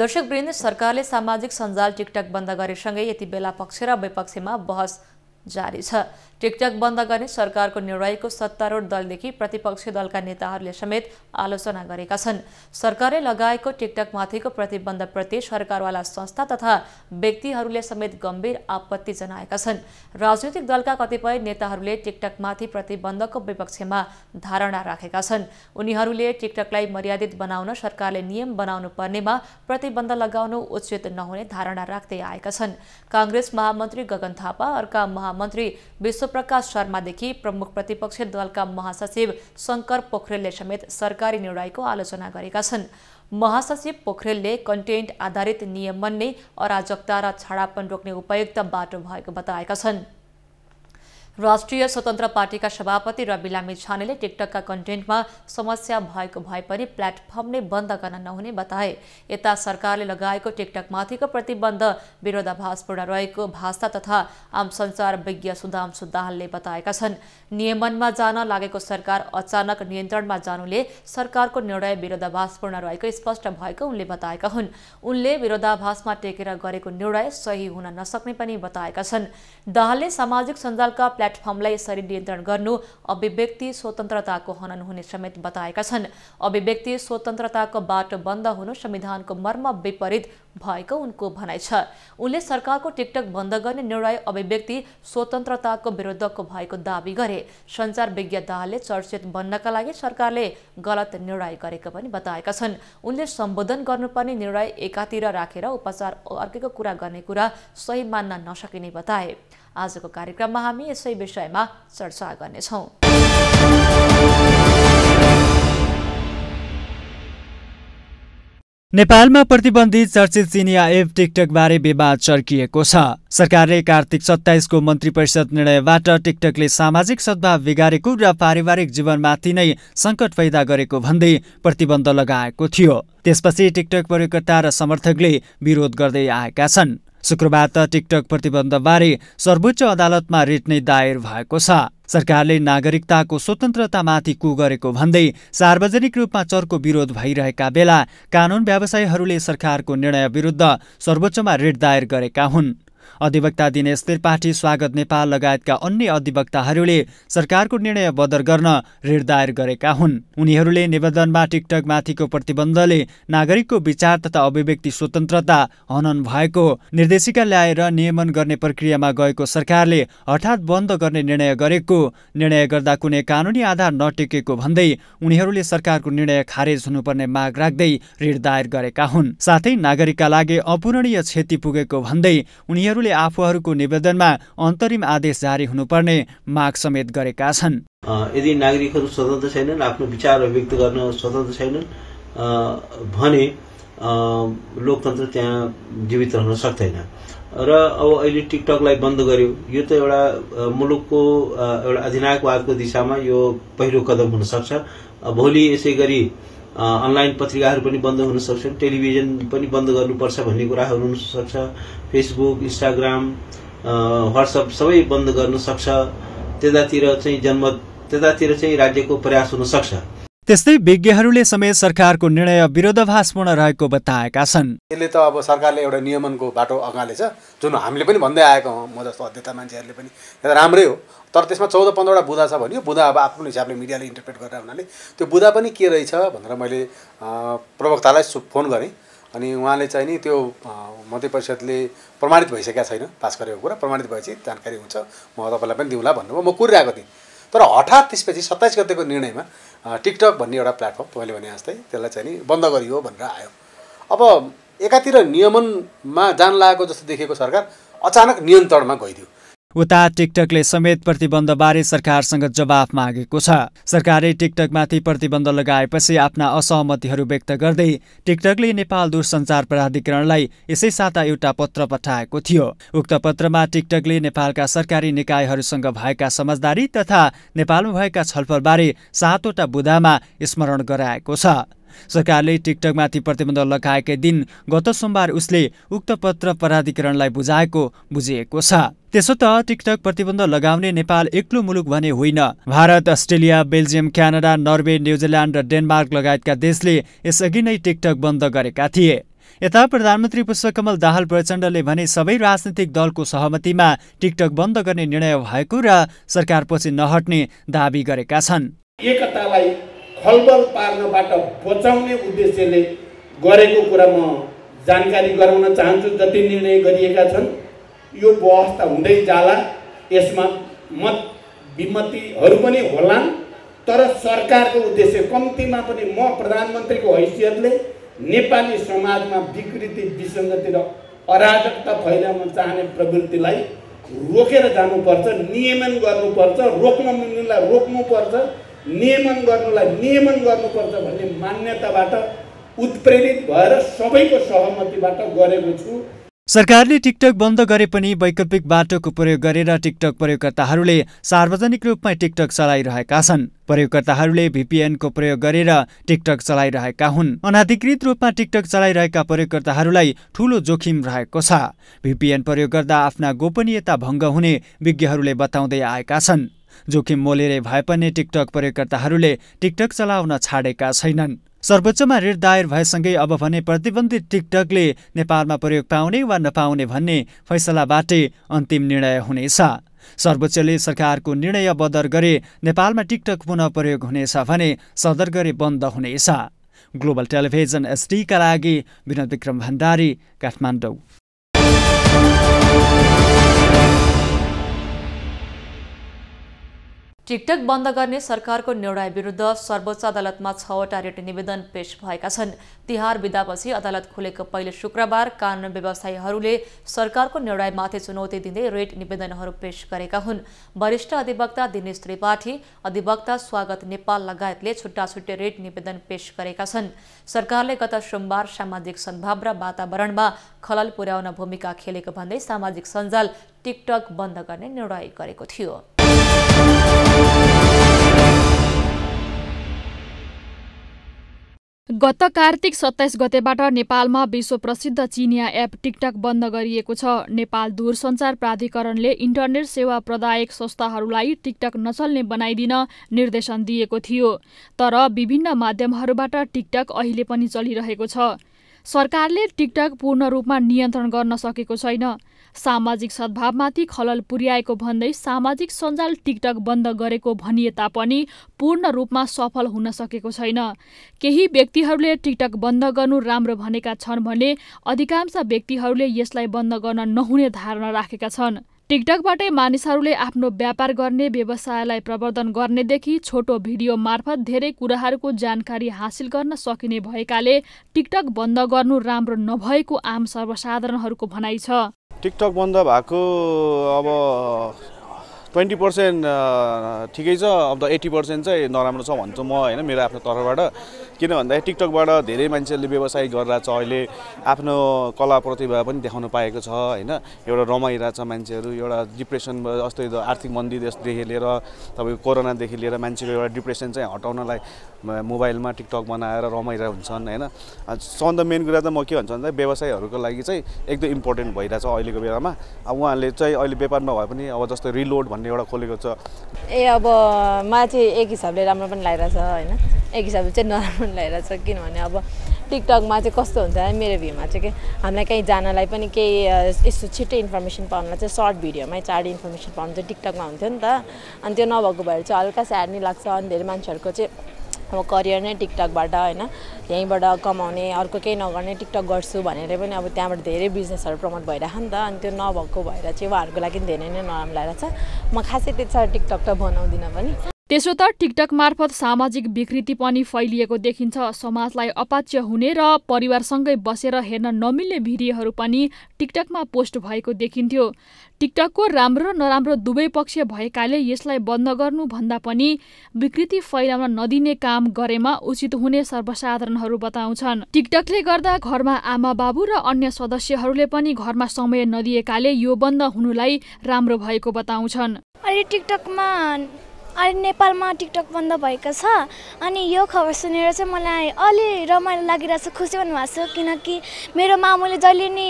दर्शकवृन्द सरकारले सामाजिक सञ्जाल टिकटक बन्द गरेसँगै यति बेला पक्ष र विपक्षमा बहस जारी छ टिकटक बन्द गर्ने सरकारको निर्णयको सत्तारूढ दलदेखि प्रतिपक्षी दलका नेताहरूले समेत आलोचना गरेका छन् सरकारले लगाएको टिकटकमाथिको प्रतिबन्धप्रति सरकारवाला संस्था तथा व्यक्तिहरूले समेत गम्भीर आपत्ति जनाएका छन् राजनैतिक दलका कतिपय नेताहरूले टिकटकमाथि प्रतिबन्धको विपक्षमा धारणा राखेका छन् उनीहरूले टिकटकलाई मर्यादित बनाउन सरकारले नियम बनाउनु पर्नेमा प्रतिबन्ध लगाउनु उचित नहुने धारणा राख्दै आएका छन् काङ्ग्रेस महामन्त्री गगन थापा अर्का महा महामन्त्री विश्वप्रकाश शर्मादेखि प्रमुख प्रतिपक्षी दलका महासचिव शङ्कर पोखरेलले समेत सरकारी निर्णयको आलोचना गरेका छन् महासचिव पोखरेलले कन्टेन्ट आधारित नियमन नै अराजकता र छाडापन रोक्ने उपयुक्त बाटो भएको बताएका छन् राष्ट्रिय स्वतन्त्र पार्टीका सभापति रवि लामी छानेले टिकटकका कन्टेन्टमा समस्या भएको भए पनि प्लेटफर्म नै बन्द गर्न नहुने बताए यता सरकारले लगाएको टिकटकमाथिको प्रतिबन्ध विरोधाभासपूर्ण रहेको भाषा तथा आम सञ्चार विज्ञ सुदाम सुदाहालले बताएका छन् नियमनमा जान लागेको सरकार अचानक नियन्त्रणमा जानुले सरकारको निर्णय विरोधाभासपूर्ण रहेको स्पष्ट भएको उनले बताएका हुन् उनले विरोधाभासमा टेकेर गरेको निर्णय सही हुन नसक्ने पनि बताएका छन् दाहालले सामाजिक सञ्जालका प्लेटफर्मलाई यसरी नियन्त्रण गर्नु अभिव्यक्ति स्वतन्त्रताको हनन हुने समेत बताएका छन् अभिव्यक्ति स्वतन्त्रताको बाटो बन्द हुनु संविधानको मर्म विपरीत भएको उनको भनाइ छ उनले सरकारको टिकटक बन्द गर्ने निर्णय अभिव्यक्ति स्वतन्त्रताको विरुद्धको भएको दावी गरे सञ्चार विज्ञ दाहालले चर्चित बन्नका लागि सरकारले गलत निर्णय गरेको पनि बताएका छन् उनले सम्बोधन गर्नुपर्ने निर्णय एकातिर राखेर उपचार अर्कैको कुरा गर्ने कुरा सही मान्न नसकिने बताए आजको कार्यक्रममा हामी यसै विषयमा चर्चा गर्नेछौँ नेपालमा प्रतिबन्धित चर्चित चिनिया एप टिकटकबारे विवाद चर्किएको छ सरकारले कार्तिक सत्ताइसको मन्त्री परिषद निर्णयबाट टिकटकले सामाजिक सद्भाव बिगारेको र पारिवारिक जीवनमाथि नै सङ्कट पैदा गरेको भन्दै प्रतिबन्ध लगाएको थियो त्यसपछि टिकटक प्रयोगकर्ता र समर्थकले विरोध गर्दै आएका छन् शुक्रबार त टिकटक प्रतिबन्धबारे सर्वोच्च अदालतमा रिट नै दायर भएको छ सरकारले नागरिकताको स्वतन्त्रतामाथि कु गरेको भन्दै सार्वजनिक रूपमा चर्को विरोध भइरहेका बेला कानून व्यवसायीहरूले सरकारको निर्णय विरुद्ध सर्वोच्चमा रिट दायर गरेका हुन् अधिवक्ता दिनेश त्रिपाठी स्वागत नेपाल लगायतका अन्य अधिवक्ताहरूले सरकारको निर्णय बदर गर्न ऋण दायर गरेका हुन् उनीहरूले निवेदनमा टिकटकमाथिको प्रतिबन्धले नागरिकको विचार तथा अभिव्यक्ति स्वतन्त्रता हनन भएको निर्देशिका ल्याएर नियमन गर्ने प्रक्रियामा गएको सरकारले हठात बन्द गर्ने निर्णय गरेको निर्णय गर्दा कुनै कानुनी आधार नटेकेको भन्दै उनीहरूले सरकारको निर्णय खारेज हुनुपर्ने माग राख्दै ऋण दायर गरेका हुन् साथै नागरिकका लागि अपूरणीय क्षति पुगेको भन्दै उनीहरू उनीहरूले आफूहरूको निवेदनमा अन्तरिम आदेश जारी हुनुपर्ने माग समेत गरेका छन् यदि नागरिकहरू स्वतन्त्र छैनन् आफ्नो विचार व्यक्त गर्न स्वतन्त्र छैनन् भने लोकतन्त्र त्यहाँ जीवित रहन सक्दैन र अब अहिले टिकटकलाई बन्द गर्यो यो त एउटा मुलुकको एउटा अधिनायकवादको दिशामा यो पहिलो कदम हुनसक्छ भोलि यसै गरी अनलाइन पत्रिकाहरू पनि बन्द हुन सक्छन् टेलिभिजन पनि बन्द गर्नुपर्छ भन्ने कुराहरू सक्छ फेसबुक इन्स्टाग्राम वाट्सएप सबै बन्द गर्न सक्छ त्यतातिर चाहिँ जन्म त्यतातिर चाहिँ राज्यको प्रयास हुन सक्छ त्यस्तै विज्ञहरूले समेत सरकारको निर्णय विरोधाभासपूर्ण रहेको बताएका छन् यसले त अब सरकारले एउटा नियमनको बाटो छ जुन हामीले पनि भन्दै आएको हौ म जस्तो अध्यता मान्छेहरूले पनि राम्रै हो तर त्यसमा चौध पन्ध्रवटा बुधा छ भन्यो बुधा अब आफ्नो हिसाबले मिडियाले इन्टरप्रेट गरेर हुनाले त्यो बुधा पनि के रहेछ भनेर मैले प्रवक्तालाई फोन गरेँ अनि उहाँले चाहिँ नि त्यो मन्त्री परिषदले प्रमाणित भइसकेका छैन पास गरेको कुरा प्रमाणित भएपछि जानकारी हुन्छ म तपाईँलाई पनि दिउँला भन्नुभयो म कुरिरहेको थिएँ तर हठात त्यसपछि सत्ताइस गतेको निर्णयमा टिकटक भन्ने एउटा प्लेटफर्म तपाईँले भने जस्तै त्यसलाई चाहिँ नि बन्द गरियो भनेर आयो अब एकातिर नियमनमा जान लागेको जस्तो देखेको सरकार अचानक नियन्त्रणमा गइदियो उता टिकटकले समेत प्रतिबन्धबारे सरकारसँग जवाफ मागेको छ सरकारले टिकटकमाथि प्रतिबन्ध लगाएपछि आफ्ना असहमतिहरू व्यक्त गर्दै टिकटकले नेपाल दूरसञ्चार प्राधिकरणलाई यसै साता एउटा पत्र पठाएको थियो उक्त पत्रमा टिकटकले नेपालका सरकारी निकायहरूसँग भएका समझदारी तथा नेपालमा भएका छलफलबारे सातवटा बुदामा स्मरण गराएको छ सरकारले टिकटकमाथि प्रतिबन्ध लगाएकै दिन गत सोमबार उसले उक्त पत्र प्राधिकरणलाई बुझाएको बुझिएको छ त्यसो त टिकटक प्रतिबन्ध लगाउने नेपाल एक्लो मुलुक भने होइन Bharat Australia Belgium Canada Norway New Zealand र डेनमार्क लगायतका देशले यसअघि नै टिकटक बन्द गरेका थिए यता प्रधानमन्त्री पुष्पकमल दाहाल प्रचण्डले भने सबै राजनीतिक दलको सहमतिमा टिकटक बन्द गर्ने निर्णय भएको र सरकारपछि नहट्ने दावी गरेका छन् एकतालाई खलबल पार्नबाट बचाउने उद्देश्यले गरेको कुरा म जानकारी गराउन चाहन्छु जति निर्णय गरिएका छन् यो व्यवस्था हुँदै जाला यसमा मत विमतिहरू पनि होलान् तर सरकारको उद्देश्य कम्तीमा पनि म प्रधानमन्त्रीको हैसियतले नेपाली समाजमा विकृति विसङ्गति र अराजकता फैलाउन चाहने प्रवृत्तिलाई रोकेर जानुपर्छ नियमन गर्नुपर्छ रोक्न मिल्नेलाई रोक्नुपर्छ नियमन गर्नुलाई नियमन गर्नुपर्छ भन्ने मान्यताबाट उत्प्रेरित भएर सबैको सहमतिबाट गरेको छु सरकारले टिकटक बन्द गरे पनि वैकल्पिक बाटोको प्रयोग गरेर टिकटक प्रयोगकर्ताहरूले सार्वजनिक रूपमा टिकटक चलाइरहेका छन् प्रयोगकर्ताहरूले भिपिएनको प्रयोग गरेर टिकटक चलाइरहेका हुन् अनाधिकृत रूपमा टिकटक चलाइरहेका प्रयोगकर्ताहरूलाई ठूलो जोखिम रहेको छ भिपिएन प्रयोग गर्दा आफ्ना गोपनीयता भङ्ग हुने विज्ञहरूले बताउँदै आएका छन् जोखिम मोलेरे भए पनि टिकटक प्रयोगकर्ताहरूले टिकटक चलाउन छाडेका छैनन् सर्वोच्चमा ऋण दायर भएसँगै अब भने प्रतिबन्धित टिकटकले नेपालमा प्रयोग पाउने वा नपाउने भन्ने फैसलाबाटै अन्तिम निर्णय हुनेछ सर्वोच्चले सरकारको निर्णय बदर गरे नेपालमा टिकटक पुनः प्रयोग हुनेछ भने सदर गरे बन्द हुनेछ ग्लोबल टेलिभिजन एसडीका लागि विनोद विक्रम भण्डारी काठमाडौँ टिकटक बन्द गर्ने सरकारको निर्णय विरुद्ध सर्वोच्च अदालतमा छवटा रिट निवेदन पेश भएका छन् तिहार विदापछि अदालत खुलेको पहिलो शुक्रबार कानुन व्यवसायीहरूले सरकारको निर्णयमाथि चुनौती दिँदै रेट निवेदनहरू पेश गरेका हुन् वरिष्ठ अधिवक्ता दिनेश त्रिपाठी अधिवक्ता स्वागत नेपाल लगायतले छुट्टा छुट्टै रेट निवेदन पेश गरेका छन् सरकारले गत सोमबार सामाजिक सद्भाव र वातावरणमा खलल पुर्याउन भूमिका खेलेको भन्दै सामाजिक सञ्जाल टिकटक बन्द गर्ने निर्णय गरेको थियो गत कार्तिक सत्ताइस गतेबाट नेपालमा विश्व प्रसिद्ध चिनिया एप टिकटक बन्द गरिएको छ नेपाल दूरसञ्चार प्राधिकरणले इन्टरनेट सेवा प्रदायक संस्थाहरूलाई टिकटक नचल्ने बनाइदिन निर्देशन दिएको थियो तर विभिन्न माध्यमहरूबाट टिकटक अहिले पनि चलिरहेको छ सरकारले टिकटक पूर्ण रूपमा नियन्त्रण गर्न सकेको छैन सामाजिक सद्भावमाथि खलल पुर्याएको भन्दै सामाजिक सञ्जाल टिकटक बन्द गरेको भनिए तापनि पूर्ण रूपमा सफल हुन सकेको छैन केही व्यक्तिहरूले टिकटक बन्द गर्नु राम्रो भनेका छन् भने अधिकांश व्यक्तिहरूले यसलाई बन्द गर्न नहुने धारणा राखेका छन् टिकटकबाटै मानिसहरूले आफ्नो व्यापार गर्ने व्यवसायलाई प्रवर्धन गर्नेदेखि छोटो भिडियो मार्फत धेरै कुराहरूको जानकारी हासिल गर्न सकिने भएकाले टिकटक बन्द गर्नु राम्रो नभएको आम सर्वसाधारणहरूको भनाइ छ टिकटक बन्द भएको अब ट्वेन्टी पर्सेन्ट ठिकै छ अब त एट्टी पर्सेन्ट चाहिँ नराम्रो छ भन्छु म होइन मेरो आफ्नो तर्फबाट किन भन्दाखेरि टिकटकबाट धेरै मान्छेहरूले व्यवसाय गरिरहेछ अहिले आफ्नो कला प्रतिभा पनि देखाउन पाएको छ होइन एउटा रमाइरहेछ मान्छेहरू एउटा डिप्रेसन जस्तै आर्थिक मन्दीदेखि लिएर तपाईँको कोरोनादेखि लिएर मान्छेको एउटा डिप्रेसन चाहिँ हटाउनलाई मोबाइलमा टिकटक बनाएर रमाइरहेको हुन्छन् होइन सबभन्दा मेन कुरा त म के भन्छु भन्दा व्यवसायहरूको लागि चाहिँ एकदम इम्पोर्टेन्ट भइरहेछ अहिलेको बेलामा अब उहाँहरूले चाहिँ अहिले व्यापारमा भए पनि अब जस्तो रिलोड भन्ने एउटा खोलेको छ ए अब मलाई चाहिँ एक हिसाबले राम्रो पनि लागिरहेछ होइन एक हिसाबले चाहिँ नराम्रो पनि लागिरहेछ किनभने अब टिकटकमा चाहिँ कस्तो हुन्छ मेरो भ्यूमा चाहिँ के हामीलाई कहीँ जानलाई पनि केही यस्तो छिट्टै इन्फर्मेसन पाउनलाई चाहिँ सर्ट भिडियोमै चाँडै इन्फर्मेसन पाउनु चाहिँ टिकटकमा हुन्थ्यो नि त अनि त्यो नभएको भएर चाहिँ हल्का स्याड नै लाग्छ अनि धेरै मान्छेहरूको चाहिँ अब करियर नै टिकटकबाट होइन यहीँबाट कमाउने अर्को केही नगर्ने टिकटक गर्छु भनेर पनि अब त्यहाँबाट धेरै बिजनेसहरू प्रमोट भइरहेको नि त अनि त्यो नभएको भएर चाहिँ उहाँहरूको लागि धेरै नै नराम्रो लागेको छ म खासै त्यति साह्रो टिकटक त बनाउँदिनँ पनि त्यसो त टिकटक मार्फत सामाजिक विकृति पनि फैलिएको देखिन्छ समाजलाई अपाच्य हुने र परिवारसँगै बसेर हेर्न नमिल्ने भिडियोहरू पनि टिकटकमा पोस्ट भएको देखिन्थ्यो टिकटकको राम्रो र नराम्रो दुवै पक्ष भएकाले यसलाई बन्द गर्नुभन्दा पनि विकृति फैलाउन नदिने काम गरेमा उचित हुने सर्वसाधारणहरू बताउँछन् टिकटकले गर्दा घरमा आमा बाबु र अन्य सदस्यहरूले पनि घरमा समय नदिएकाले यो बन्द हुनुलाई राम्रो भएको बताउँछन् अहिले टिकटकमा अहिले नेपालमा टिकटक बन्द भएको छ अनि यो खबर सुनेर चाहिँ मलाई अलि रमाइलो लागिरहेको छ खुसी भन्नुभएको छ किनकि मेरो मामुले जहिले नि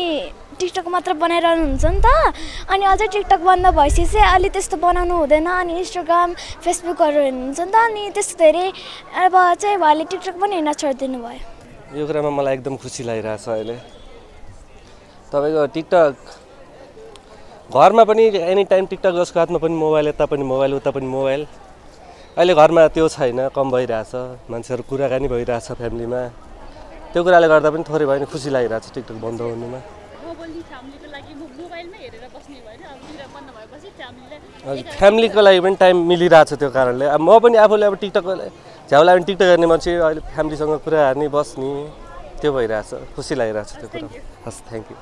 टिकटक मात्र बनाइरहनु हुन्छ नि त अनि अझै टिकटक बन्द भएपछि चाहिँ अलि त्यस्तो बनाउनु हुँदैन अनि इन्स्टाग्राम फेसबुकहरू हेर्नुहुन्छ नि त अनि त्यस्तो धेरै अब चाहिँ उहाँले टिकटक पनि हेर्न छोडिदिनु भयो यो कुरामा मलाई एकदम खुसी लागिरहेछ अहिले तपाईँको टिकटक घरमा पनि एनी टाइम टिकटक जसको हातमा पनि मोबाइल यता पनि मोबाइल उता पनि मोबाइल अहिले घरमा त्यो छैन कम भइरहेछ मान्छेहरू कुराकानी भइरहेछ फ्यामिलीमा त्यो कुराले गर्दा पनि थोरै भयो भने खुसी लागिरहेछ टिकटक बन्द हुनुमा फ्यामिलीको लागि पनि टाइम मिलिरहेछ त्यो कारणले अब म पनि आफूले अब टिकटक झ्याउला पनि टिकटक गर्ने मान्छे अहिले फ्यामिलीसँग कुरा हार्ने बस्ने त्यो भइरहेछ खुसी लागिरहेछ त्यो कुरा हस् थ्याङ्क यू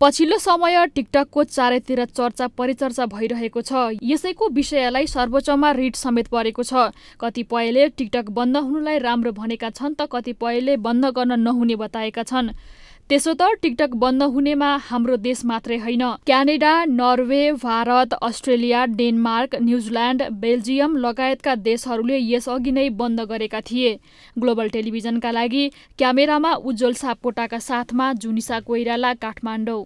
पछिल्लो समय टिकटकको चारैतिर चर्चा परिचर्चा भइरहेको छ यसैको विषयलाई सर्वोच्चमा रिट समेत परेको छ कतिपयले टिकटक बन्द हुनुलाई राम्रो भनेका छन् त कतिपयले बन्द गर्न नहुने बताएका छन् त्यसो त टिकटक बन्द हुनेमा हाम्रो देश मात्रै होइन Canada Norway Bharat Australia Denmark New Zealand Belgium लगायतका देशहरूले यसअघि नै बन्द गरेका थिए ग्लोबल टेलिभिजनका लागि क्यामेरामा उज्जवल सापकोटाका साथमा जुनिसा कोइराला काठमाडौँ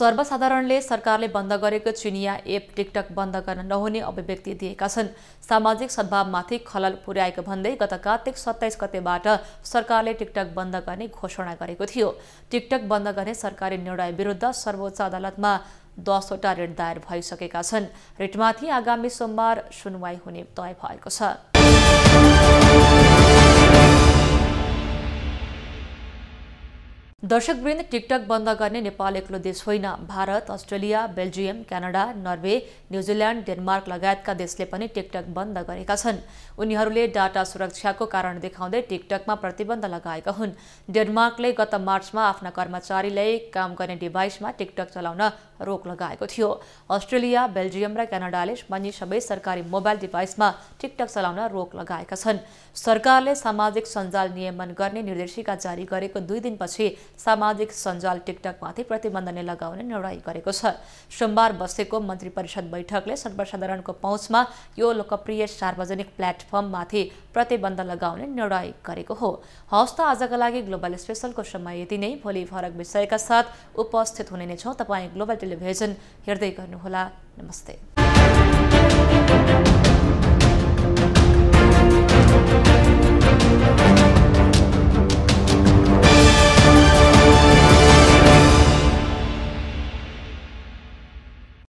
सर्वसाधारणले सरकारले बन्द गरेको चिनिया एप टिकटक बन्द गर्न नहुने अभिव्यक्ति दिएका छन् सामाजिक सद्भावमाथि खलल पुर्याएको भन्दै गत कार्तिक सत्ताइस गतेबाट सरकारले टिकटक बन्द गर्ने घोषणा गरेको थियो टिकटक बन्द गर्ने सरकारी निर्णय विरुद्ध सर्वोच्च अदालतमा दसवटा रिट दायर भइसकेका छन् रिटमाथि आगामी सोमबार सुनवाई हुने तय भएको छ दर्शकवृन्द टिकटक बन्द गर्ने नेपाल एक्लो देश होइन Bharat Australia Belgium Canada Norway New Zealand Denmark लगायतका देशले पनि टिकटक बन्द गरेका छन् उनीहरूले डाटा सुरक्षाको कारण देखाउँदै टिकटकमा प्रतिबन्ध लगाएका हुन् डेनमार्कले गत मार्चमा आफ्ना कर्मचारीलाई काम गर्ने डिभाइसमा टिकटक चलाउन रोक लगाएको थियो अस्ट्रेलिया बेल्जियम र क्यानाडाले पनि सबै सरकारी मोबाइल डिभाइसमा टिकटक चलाउन रोक लगाएका छन् सरकारले सामाजिक सञ्जाल नियमन गर्ने निर्देशिका जारी गरेको दुई दिनपछि सामाजिक सञ्जाल टिकटकमाथि प्रतिबन्ध नै लगाउने निर्णय गरेको छ सोमबार बसेको मन्त्री परिषद बैठकले सर्वसाधारणको पहुँचमा यो लोकप्रिय सार्वजनिक प्लेटफर्ममाथि प्रतिबन्ध लगाउने निर्णय गरेको हो हवस् त आजका लागि ग्लोबल स्पेसलको समय यति नै भोलि फरक विषयका साथ उपस्थित हुने नै छौँ तपाईँ ग्लोबल टेलिभिजन हेर्दै गर्नुहोला नमस्ते